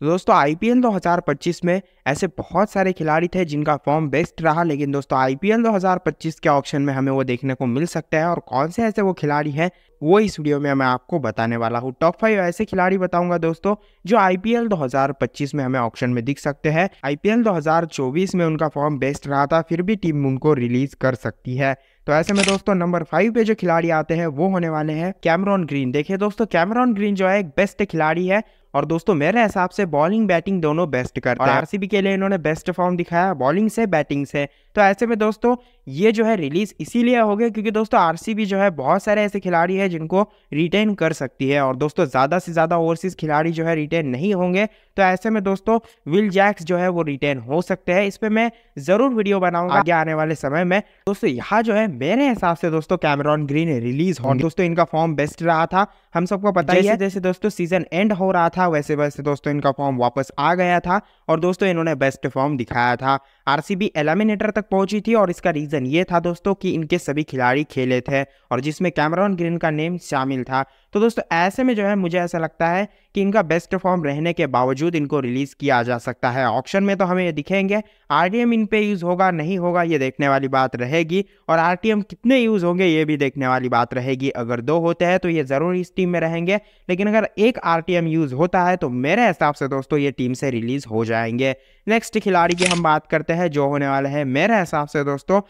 तो दोस्तों आईपीएल 2025 में ऐसे बहुत सारे खिलाड़ी थे जिनका फॉर्म बेस्ट रहा लेकिन दोस्तों आईपीएल 2025 के ऑप्शन में हमें वो देखने को मिल सकता है और कौन से ऐसे वो खिलाड़ी हैं वो इस वीडियो में मैं आपको बताने वाला हूँ टॉप फाइव ऐसे खिलाड़ी बताऊंगा दोस्तों जो आईपीएल 2025 में हमें ऑप्शन में दिख सकते हैं आईपीएल 2024 में उनका फॉर्म बेस्ट रहा था फिर भी टीम उनको रिलीज कर सकती है तो ऐसे में दोस्तों नंबर फाइव पे जो खिलाड़ी आते हैं वो होने वाले हैं कैमरॉन ग्रीन देखिए दोस्तों कैमरॉन ग्रीन जो है एक बेस्ट खिलाड़ी है और दोस्तों मेरे हिसाब से बॉलिंग बैटिंग दोनों बेस्ट करते हैं आरसीबी के लिए इन्होंने बेस्ट फॉर्म दिखाया बॉलिंग से बैटिंग से तो ऐसे में दोस्तों ये जो है रिलीज़ इसीलिए हो गया क्योंकि दोस्तों आरसीबी जो है बहुत सारे ऐसे खिलाड़ी हैं जिनको रिटेन कर सकती है और दोस्तों ज़्यादा से ज़्यादा ओवरसीज़ खिलाड़ी जो है रिटेन नहीं होंगे तो ऐसे में दोस्तों विल जैक्स जो है वो रिटेन हो सकते हैं इस पर मैं ज़रूर वीडियो बनाऊंगा आगे आने वाले समय में दोस्तों यहाँ जो है मेरे हिसाब से दोस्तों कैमरॉन ग्रीन रिलीज हो दोस्तों इनका फॉर्म बेस्ट रहा था हम सबको पता ही है जैसे दोस्तों सीजन एंड हो रहा था वैसे वैसे दोस्तों इनका फॉर्म वापस आ गया था और दोस्तों इन्होंने बेस्ट फॉर्म दिखाया था आरसीबी एलिमिनेटर तक पहुंची थी और इसका रीजन रीज़न ये था दोस्तों कि इनके सभी खिलाड़ी खेले थे और जिसमें कैमरॉन ग्रीन का नेम शामिल था तो दोस्तों ऐसे में जो है मुझे ऐसा लगता है कि इनका बेस्ट फॉर्म रहने के बावजूद इनको रिलीज किया जा सकता है ऑप्शन में तो हमें ये दिखेंगे आरटीएम इन पे यूज़ होगा नहीं होगा ये देखने वाली बात रहेगी और आरटीएम कितने यूज़ होंगे ये भी देखने वाली बात रहेगी अगर दो होते हैं तो ये ज़रूर इस टीम में रहेंगे लेकिन अगर एक एम यूज़ होता है तो मेरे हिसाब से दोस्तों ये टीम से रिलीज़ हो जाएंगे नेक्स्ट खिलाड़ी की हम बात करते हैं जो होने वाले हैं मेरे हिसाब से दोस्तों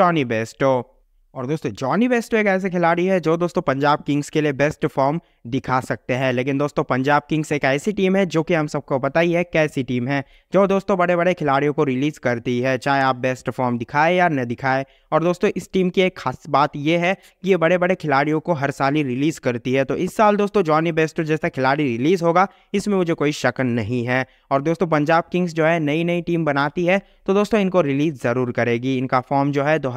जॉनी बेस्टो और दोस्तों जॉनी बेस्ट तो एक ऐसे खिलाड़ी है जो दोस्तों पंजाब किंग्स के लिए बेस्ट फॉर्म दिखा सकते हैं लेकिन दोस्तों पंजाब किंग्स एक ऐसी टीम है जो कि हम सबको पता ही है कैसी टीम है जो दोस्तों बड़े बड़े खिलाड़ियों को रिलीज़ करती है चाहे आप बेस्ट फॉर्म दिखाए या न दिखाए और दोस्तों इस टीम की एक खास बात यह है कि ये बड़े बड़े खिलाड़ियों को हर साल ही रिलीज़ करती है तो इस साल दोस्तों जॉनी बेस्ट जैसा खिलाड़ी रिलीज़ होगा इसमें मुझे कोई शक नहीं है और दोस्तों पंजाब किंग्स जो है नई नई टीम बनाती है तो दोस्तों इनको रिलीज़ ज़रूर करेगी इनका फॉर्म जो है दो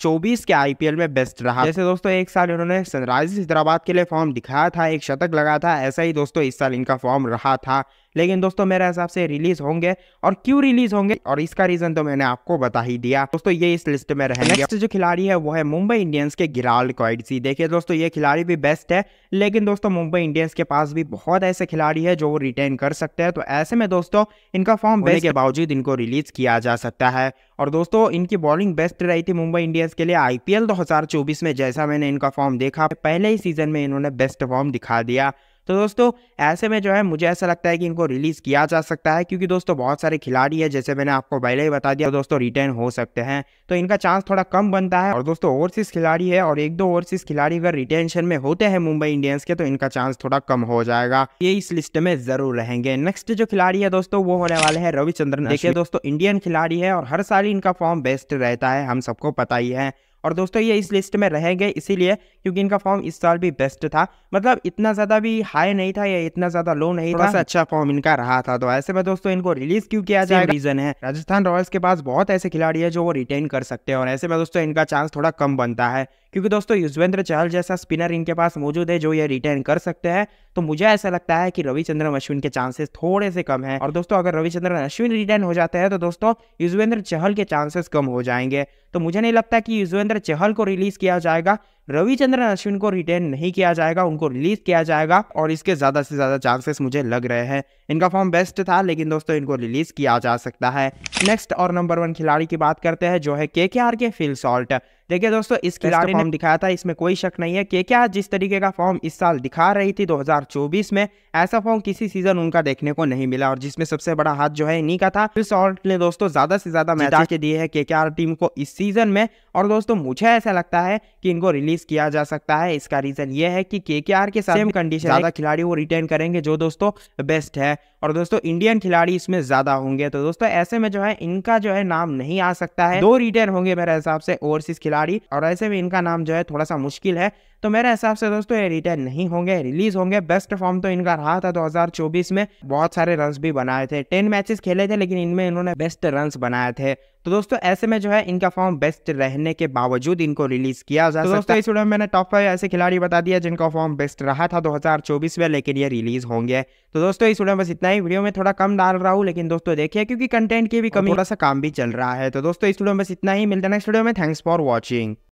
चौबीस के आईपीएल में बेस्ट रहा जैसे दोस्तों एक साल इन्होंने सनराइजर्स हैदराबाद के लिए फॉर्म दिखाया था एक शतक लगा था ऐसा ही दोस्तों इस साल इनका फॉर्म रहा था लेकिन दोस्तों मेरे हिसाब से रिलीज होंगे और क्यों रिलीज होंगे और इसका रीजन तो मैंने आपको बता ही दिया दोस्तों ये इस लिस्ट में रहेंगे नेक्स्ट जो खिलाड़ी है वो है मुंबई इंडियंस के गिराल क्वाइडसी देखिए दोस्तों ये खिलाड़ी भी बेस्ट है लेकिन दोस्तों मुंबई इंडियंस के पास भी बहुत ऐसे खिलाड़ी है जो वो रिटेन कर सकते हैं तो ऐसे में दोस्तों इनका फॉर्म बेस्ट के बावजूद इनको रिलीज किया जा सकता है और दोस्तों इनकी बॉलिंग बेस्ट रही थी मुंबई इंडियंस के लिए आईपीएल 2024 में जैसा मैंने इनका फॉर्म देखा पहले ही सीजन में इन्होंने बेस्ट फॉर्म दिखा दिया तो दोस्तों ऐसे में जो है मुझे ऐसा लगता है कि इनको रिलीज़ किया जा सकता है क्योंकि दोस्तों बहुत सारे खिलाड़ी है जैसे मैंने आपको पहले ही बता दिया तो दोस्तों रिटर्न हो सकते हैं तो इनका चांस थोड़ा कम बनता है और दोस्तों ओवरसीज खिलाड़ी है और एक दो ओवरसीज खिलाड़ी अगर रिटेंशन में होते हैं मुंबई इंडियंस के तो इनका चांस थोड़ा कम हो जाएगा ये इस लिस्ट में जरूर रहेंगे नेक्स्ट जो खिलाड़ी है दोस्तों वो होने वाले हैं रविचंद्रन देखिए दोस्तों इंडियन खिलाड़ी है और हर साल इनका फॉर्म बेस्ट रहता है हम सबको पता ही है और दोस्तों ये इस लिस्ट में रह गए इसीलिए क्योंकि इनका फॉर्म इस साल भी बेस्ट था मतलब इतना ज़्यादा भी हाई नहीं था या इतना ज़्यादा लो नहीं था अच्छा फॉर्म इनका रहा था तो ऐसे में दोस्तों इनको रिलीज क्यों किया जाए रीज़न है राजस्थान रॉयल्स के पास बहुत ऐसे खिलाड़ी है जो वो रिटेन कर सकते हैं और ऐसे में दोस्तों इनका चांस थोड़ा कम बनता है क्योंकि दोस्तों युजवेंद्र चहल जैसा स्पिनर इनके पास मौजूद है जो ये रिटर्न कर सकते हैं तो मुझे ऐसा लगता है कि रविचंद्रन अश्विन के चांसेस थोड़े से कम है और दोस्तों अगर रविचंद्रन अश्विन रिटर्न हो जाते हैं तो दोस्तों युजवेंद्र चहल के चांसेस कम हो जाएंगे तो मुझे नहीं लगता कि युजवेंद्र चहल को रिलीज किया जाएगा रविचंद्रन अश्विन को रिटेन नहीं किया जाएगा उनको रिलीज किया जाएगा और इसके ज्यादा से ज्यादा चांसेस मुझे लग रहे हैं इनका फॉर्म बेस्ट था लेकिन दोस्तों इनको रिलीज किया जा सकता है नेक्स्ट और नंबर वन खिलाड़ी की बात करते हैं जो है के के आर के फिल सॉल्ट देखिए दोस्तों इस खिलाड़ी ने हम दिखाया था इसमें कोई शक नहीं है के के आर जिस तरीके का फॉर्म इस साल दिखा रही थी 2024 में ऐसा फॉर्म किसी सीजन उनका देखने को नहीं मिला और जिसमें सबसे बड़ा हाथ जो है इन्हीं का था फिल सॉल्ट ने दोस्तों ज्यादा से ज्यादा मैच के दिए है के टीम को इस सीजन में और दोस्तों मुझे ऐसा लगता है कि इनको रिलीज रिलीज किया जा सकता है इसका रीजन ये है कि के के आर के साथ कंडीशन ज्यादा खिलाड़ी वो रिटेन करेंगे जो दोस्तों बेस्ट है और दोस्तों इंडियन खिलाड़ी इसमें ज्यादा होंगे तो दोस्तों ऐसे में जो है इनका जो है नाम नहीं आ सकता है दो रिटर्न होंगे मेरे हिसाब से ओवरसीज खिलाड़ी और ऐसे में इनका नाम जो है थोड़ा सा मुश्किल है तो मेरे हिसाब से दोस्तों ये रिटर्न नहीं होंगे रिलीज होंगे बेस्ट फॉर्म तो इनका रहा था 2024 में बहुत सारे रन भी बनाए थे टेन मैचेस खेले थे लेकिन इनमें इन्होंने बेस्ट रन बनाए थे तो दोस्तों ऐसे में जो है इनका फॉर्म बेस्ट रहने के बावजूद इनको रिलीज किया जा तो सकता है इस वीडियो में मैंने टॉप फाइव ऐसे खिलाड़ी बता दिया जिनका फॉर्म बेस्ट रहा था 2024 में लेकिन ये रिलीज होंगे तो दोस्तों इस वीडियो में बस इतना ही ही वीडियो में थोड़ा कम डाल रहा हूँ लेकिन दोस्तों देखिए क्योंकि कंटेंट की भी कमी थोड़ा सा काम भी चल रहा है तो दोस्तों इस वीडियो में बस इतना ही मिलता है नेक्स्ट वीडियो में थैंक्स फॉर वॉचिंग